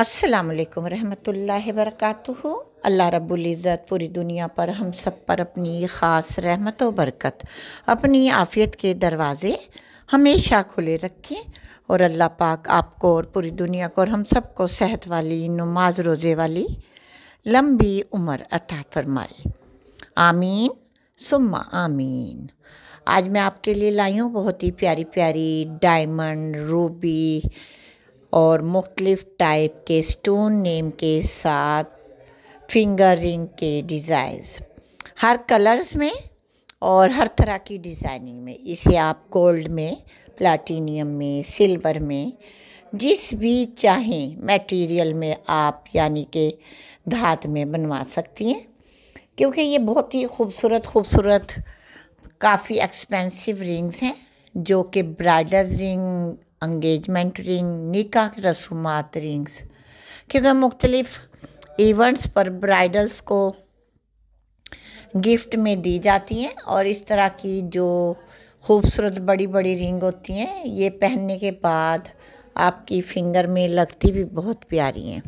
असलकम रहमतुल्लाहि वरकatuhu अल्लाह इज़्ज़त पूरी दुनिया पर हम सब पर अपनी ख़ास रहमत और बरकत अपनी आफ़ियत के दरवाज़े हमेशा खुले रखें और अल्लाह पाक आपको और पूरी दुनिया को और हम सबको सेहत वाली नमाज रोज़े वाली लंबी उम्र अता फरमाए आमीन सुम्मा आमीन आज मैं आपके लिए लाई हूँ बहुत ही प्यारी प्यारी डायमंड रूबी और मुख्तलिफ़ टाइप के स्टोन नेम के साथ फिंगर रिंग के डिज़ाइंस हर कलर्स में और हर तरह की डिज़ाइनिंग में इसे आप गोल्ड में प्लाटीनियम में सिल्वर में जिस भी चाहें मटेरियल में आप यानी कि धात में बनवा सकती हैं क्योंकि ये बहुत ही खूबसूरत खूबसूरत काफ़ी एक्सपेंसिव रिंग्स हैं जो कि ब्राइडल रिंग अंगेजमेंट रिंग निकाह रसूमात रिंग्स क्योंकि मुख्तलिफ़ इवेंट्स पर ब्राइडल्स को गिफ्ट में दी जाती हैं और इस तरह की जो खूबसूरत बड़ी बड़ी रिंग होती हैं ये पहनने के बाद आपकी फिंगर में लगती भी बहुत प्यारी हैं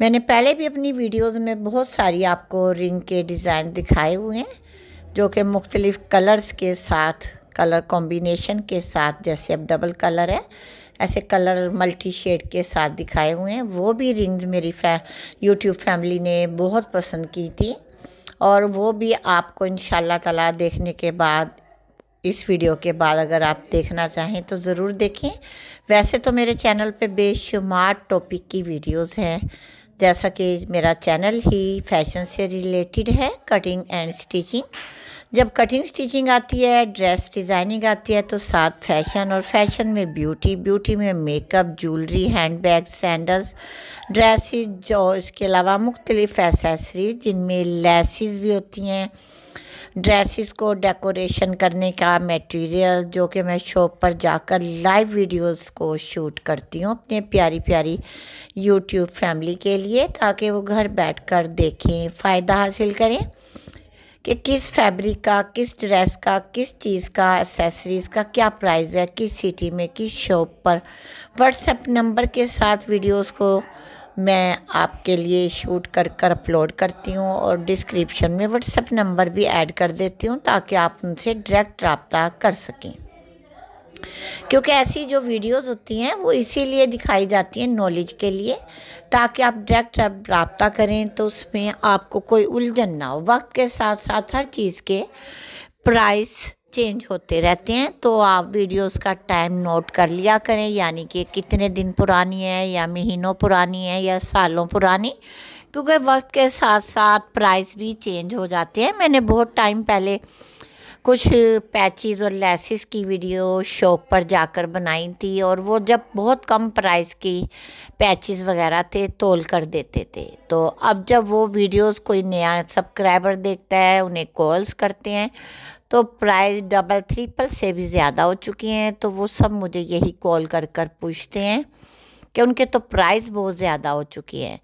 मैंने पहले भी अपनी वीडियोस में बहुत सारी आपको रिंग के डिज़ाइन दिखाए हुए हैं जो कि मुख्तलिफ़ कलर्स के साथ कलर कॉम्बिनेशन के साथ जैसे अब डबल कलर है ऐसे कलर मल्टी शेड के साथ दिखाए हुए हैं वो भी रिंग्स मेरी फै यूट्यूब फैमिली ने बहुत पसंद की थी और वो भी आपको इन ताला देखने के बाद इस वीडियो के बाद अगर आप देखना चाहें तो ज़रूर देखें वैसे तो मेरे चैनल पे बेशुमार टॉपिक की वीडियोस हैं जैसा कि मेरा चैनल ही फैशन से रिलेटेड है कटिंग एंड स्टिचिंग जब कटिंग स्टिचिंग आती है ड्रेस डिज़ाइनिंग आती है तो साथ फैशन और फैशन में ब्यूटी ब्यूटी में makeup jewellery handbag sandals dresses और इसके अलावा मुख्तलिफ़ एसेसरीज जिनमें लेसिस भी होती हैं ड्रेसेस को डेकोरेशन करने का मटेरियल जो कि मैं शॉप पर जाकर लाइव वीडियोस को शूट करती हूँ अपने प्यारी प्यारी यूट्यूब फैमिली के लिए ताकि वो घर बैठकर देखें फ़ायदा हासिल करें कि किस फैब्रिक का किस ड्रेस का किस चीज़ का एसेसरीज़ का क्या प्राइस है किस सिटी में किस शॉप पर व्हाट्सएप नंबर के साथ वीडियोस को मैं आपके लिए शूट कर कर अपलोड करती हूँ और डिस्क्रिप्शन में व्हाट्सअप नंबर भी ऐड कर देती हूँ ताकि आप उनसे डायरेक्ट रबता कर सकें क्योंकि ऐसी जो वीडियोस होती हैं वो इसीलिए दिखाई जाती हैं नॉलेज के लिए ताकि आप डायरेक्ट रबता करें तो उसमें आपको कोई उलझन ना हो वक्त के साथ साथ हर चीज़ के प्राइस चेंज होते रहते हैं तो आप वीडियोस का टाइम नोट कर लिया करें यानी कि कितने दिन पुरानी है या महीनों पुरानी है या सालों पुरानी क्योंकि वक्त के साथ साथ प्राइस भी चेंज हो जाते हैं मैंने बहुत टाइम पहले कुछ पैचेस और लेसिस की वीडियो शॉप पर जाकर बनाई थी और वो जब बहुत कम प्राइस की पैचेस वगैरह थे तोल कर देते थे तो अब जब वो वीडियोस कोई नया सब्सक्राइबर देखता है उन्हें कॉल्स करते हैं तो प्राइस डबल ट्रिपल से भी ज़्यादा हो चुकी हैं तो वो सब मुझे यही कॉल कर कर पूछते हैं कि उनके तो प्राइस बहुत ज़्यादा हो चुकी है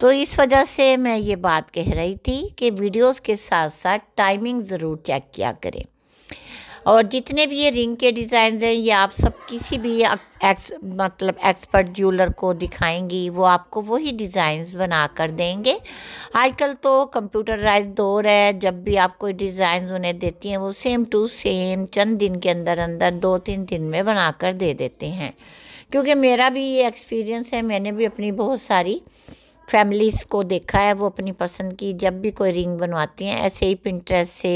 तो इस वजह से मैं ये बात कह रही थी कि वीडियोस के साथ साथ टाइमिंग ज़रूर चेक किया करें और जितने भी ये रिंग के डिज़ाइन हैं ये आप सब किसी भी एक्स मतलब एक्सपर्ट ज्वेलर को दिखाएंगी वो आपको वही डिज़ाइन बना कर देंगे आजकल तो कंप्यूटराइज दौर है जब भी आप कोई डिज़ाइन उन्हें देती हैं वो सेम टू सेम चंद दिन के अंदर अंदर दो तीन दिन में बना कर दे देते हैं क्योंकि मेरा भी ये एक्सपीरियंस है मैंने भी अपनी बहुत सारी फैमिलीज़ को देखा है वो अपनी पसंद की जब भी कोई रिंग बनवाती हैं ऐसे ही पिंट्रेस से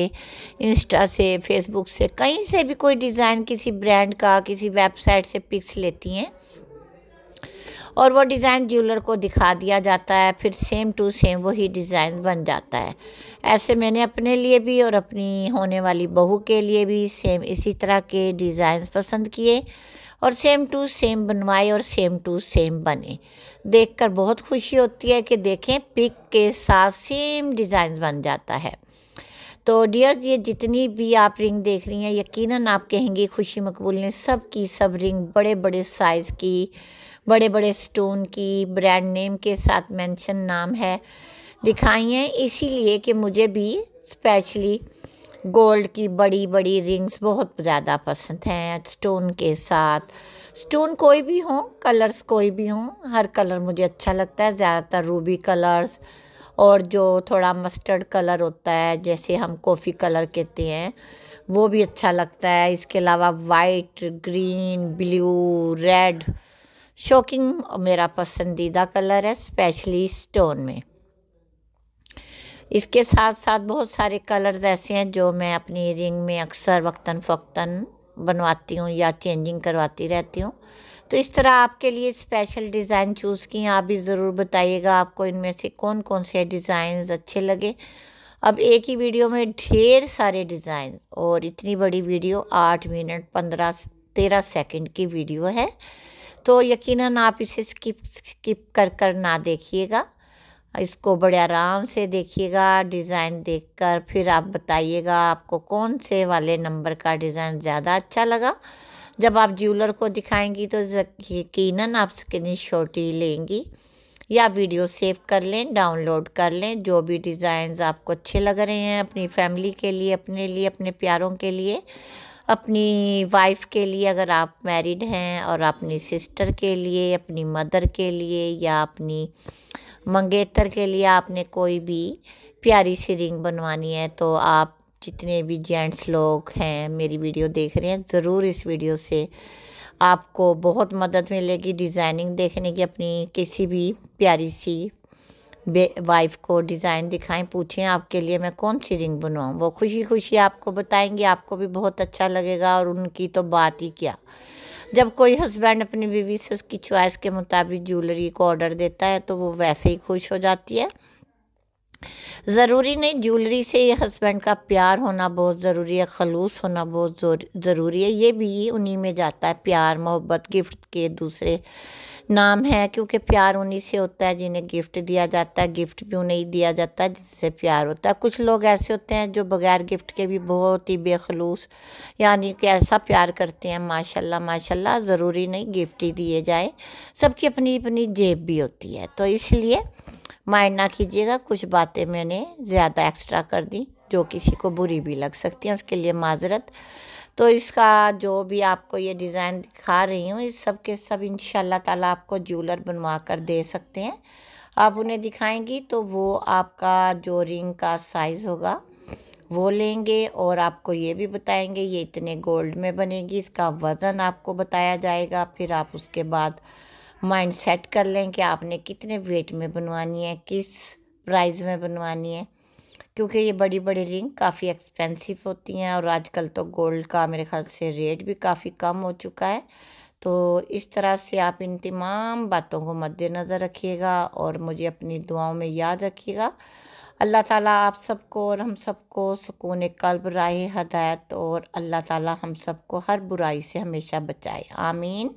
इंस्टा से फेसबुक से कहीं से भी कोई डिज़ाइन किसी ब्रांड का किसी वेबसाइट से पिक्स लेती हैं और वो डिज़ाइन ज्वेलर को दिखा दिया जाता है फिर सेम टू सेम वही डिज़ाइन बन जाता है ऐसे मैंने अपने लिए भी और अपनी होने वाली बहू के लिए भी सेम इसी तरह के डिज़ाइन पसंद किए और सेम टू सेम बनवाए और सेम टू सेम बने देखकर बहुत खुशी होती है कि देखें पिक के साथ सेम डिज़ाइन बन जाता है तो डियर ये जितनी भी आप रिंग देख रही हैं यकीनन आप कहेंगे खुशी मकबूल ने सब की सब रिंग बड़े बड़े साइज़ की बड़े बड़े स्टोन की ब्रांड नेम के साथ मेंशन नाम है दिखाई हैं इसीलिए कि मुझे भी स्पेशली गोल्ड की बड़ी बड़ी रिंग्स बहुत ज़्यादा पसंद हैं स्टोन के साथ स्टोन कोई भी हो कलर्स कोई भी हो हर कलर मुझे अच्छा लगता है ज़्यादातर रूबी कलर्स और जो थोड़ा मस्टर्ड कलर होता है जैसे हम कॉफ़ी कलर कहते हैं वो भी अच्छा लगता है इसके अलावा white green blue red shocking मेरा पसंदीदा कलर है स्पेशली स्टोन में इसके साथ साथ बहुत सारे कलर्स ऐसे हैं जो मैं अपनी रिंग में अक्सर वक्ता फ़क्ता बनवाती हूँ या चेंजिंग करवाती रहती हूँ तो इस तरह आपके लिए स्पेशल डिज़ाइन चूज़ किए आप भी ज़रूर बताइएगा आपको इनमें से कौन कौन से डिज़ाइन अच्छे लगे अब एक ही वीडियो में ढेर सारे डिज़ाइन और इतनी बड़ी वीडियो आठ मिनट पंद्रह तेरह सेकंड की वीडियो है तो यकीनन आप इसे स्किप स्किप कर कर ना देखिएगा इसको बड़े आराम से देखिएगा डिज़ाइन देखकर फिर आप बताइएगा आपको कौन से वाले नंबर का डिज़ाइन ज़्यादा अच्छा लगा जब आप ज्वेलर को दिखाएंगी तो यकीन आप स्क्रीन शॉट ही लेंगी या वीडियो सेव कर लें डाउनलोड कर लें जो भी डिज़ाइंस आपको अच्छे लग रहे हैं अपनी फैमिली के लिए अपने लिए अपने प्यारों के लिए अपनी वाइफ के लिए अगर आप मैरिड हैं और अपनी सिस्टर के लिए अपनी मदर के लिए या अपनी मंगेतर के लिए आपने कोई भी प्यारी सी रिंग बनवानी है तो आप जितने भी जेंट्स लोग हैं मेरी वीडियो देख रहे हैं ज़रूर इस वीडियो से आपको बहुत मदद मिलेगी डिज़ाइनिंग देखने की अपनी किसी भी प्यारी सी वाइफ को डिज़ाइन दिखाएं पूछें आपके लिए मैं कौन सी रिंग बनवाऊं वो खुशी खुशी आपको बताएंगी आपको भी बहुत अच्छा लगेगा और उनकी तो बात ही क्या जब कोई हस्बैंड अपनी बीवी से उसकी चॉइस के मुताबिक ज्वेलरी को ऑर्डर देता है तो वो वैसे ही खुश हो जाती है ज़रूरी नहीं ज्वेलरी से ये हस्बैंड का प्यार होना बहुत ज़रूरी है खलूस होना बहुत ज़रूरी है ये भी उन्हीं में जाता है प्यार मोहब्बत गिफ्ट के दूसरे नाम है क्योंकि प्यार उन्हीं से होता है जिन्हें गिफ्ट दिया जाता है गिफ्ट भी उन्हें दिया जाता है जिससे प्यार होता है कुछ लोग ऐसे होते हैं जो बगैर गिफ्ट के भी बहुत ही बेखलूस यानी कि ऐसा प्यार करते हैं माशाल्लाह माशाल्लाह ज़रूरी नहीं गिफ्ट ही दिए जाए सबकी अपनी अपनी जेब भी होती है तो इसलिए माइंड ना कीजिएगा कुछ बातें मैंने ज़्यादा एक्स्ट्रा कर दी जो किसी को बुरी भी लग सकती है उसके लिए माजरत तो इसका जो भी आपको ये डिज़ाइन दिखा रही हूँ इस सब के सब इन ताला आपको ज्वेलर बनवा कर दे सकते हैं आप उन्हें दिखाएंगी तो वो आपका जो रिंग का साइज़ होगा वो लेंगे और आपको ये भी बताएंगे ये इतने गोल्ड में बनेगी इसका वज़न आपको बताया जाएगा फिर आप उसके बाद माइंड सेट कर लें कि आपने कितने वेट में बनवानी है किस प्राइस में बनवानी है क्योंकि ये बड़ी बड़ी रिंग काफ़ी एक्सपेंसिव होती हैं और आजकल तो गोल्ड का मेरे ख्याल से रेट भी काफ़ी कम हो चुका है तो इस तरह से आप इन तमाम बातों को मद्देनज़र रखिएगा और मुझे अपनी दुआओं में याद रखिएगा अल्लाह ताला आप सबको और हम सबको सुकून कल्ब राह हदायत और अल्लाह ताला हम सबको हर बुराई से हमेशा बचाए आमीन